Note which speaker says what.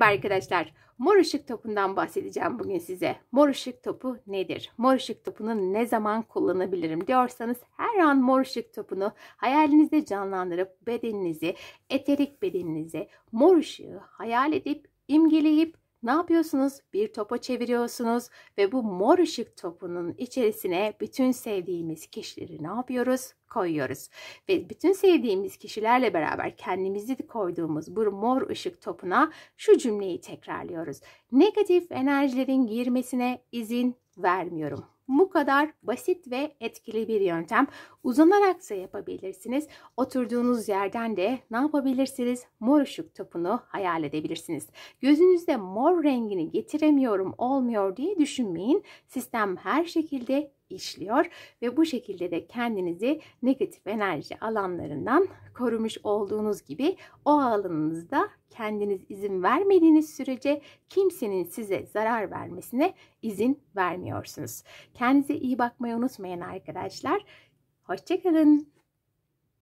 Speaker 1: Merhaba arkadaşlar. Mor ışık topundan bahsedeceğim bugün size. Mor ışık topu nedir? Mor ışık topunu ne zaman kullanabilirim diyorsanız her an mor ışık topunu hayalinizde canlandırıp bedeninizi, eterik bedeninizi mor ışığı hayal edip, imgeleyip ne yapıyorsunuz? Bir topa çeviriyorsunuz ve bu mor ışık topunun içerisine bütün sevdiğimiz kişileri ne yapıyoruz? Koyuyoruz. Ve bütün sevdiğimiz kişilerle beraber kendimizi de koyduğumuz bu mor ışık topuna şu cümleyi tekrarlıyoruz. Negatif enerjilerin girmesine izin vermiyorum. Bu kadar basit ve etkili bir yöntem. Uzanarak da yapabilirsiniz. Oturduğunuz yerden de ne yapabilirsiniz? Mor ışık topunu hayal edebilirsiniz. Gözünüzde mor rengini getiremiyorum olmuyor diye düşünmeyin. Sistem her şekilde işliyor ve bu şekilde de kendinizi negatif enerji alanlarından korumuş olduğunuz gibi o alanınızda kendiniz izin vermediğiniz sürece kimsenin size zarar vermesine izin vermiyorsunuz. Kendinize iyi bakmayı unutmayın arkadaşlar. Hoşçakalın.